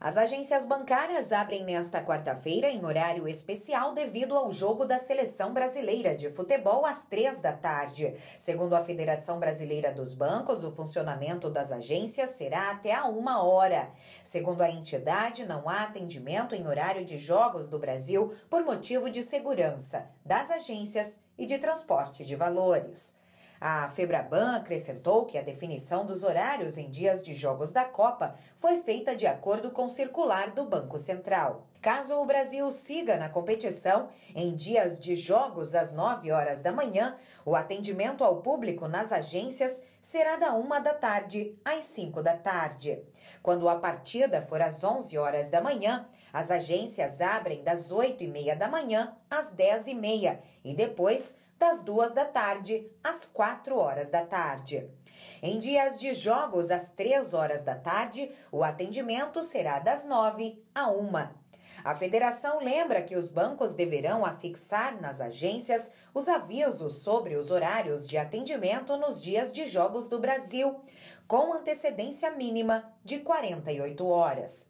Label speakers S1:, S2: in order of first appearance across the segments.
S1: As agências bancárias abrem nesta quarta-feira em horário especial devido ao jogo da Seleção Brasileira de Futebol às três da tarde. Segundo a Federação Brasileira dos Bancos, o funcionamento das agências será até a uma hora. Segundo a entidade, não há atendimento em horário de jogos do Brasil por motivo de segurança das agências e de transporte de valores. A Febraban acrescentou que a definição dos horários em dias de jogos da Copa foi feita de acordo com o circular do Banco Central. Caso o Brasil siga na competição, em dias de jogos às 9 horas da manhã, o atendimento ao público nas agências será da 1 da tarde às 5 da tarde. Quando a partida for às 11 horas da manhã, as agências abrem das 8 e meia da manhã às 10 e meia e depois das duas da tarde às quatro horas da tarde. Em dias de jogos às três horas da tarde, o atendimento será das nove à uma. A federação lembra que os bancos deverão afixar nas agências os avisos sobre os horários de atendimento nos dias de jogos do Brasil, com antecedência mínima de 48 horas.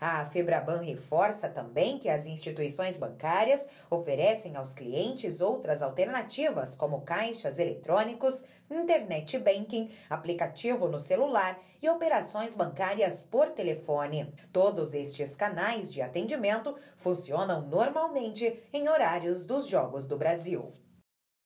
S1: A Febraban reforça também que as instituições bancárias oferecem aos clientes outras alternativas, como caixas eletrônicos, internet banking, aplicativo no celular e operações bancárias por telefone. Todos estes canais de atendimento funcionam normalmente em horários dos Jogos do Brasil.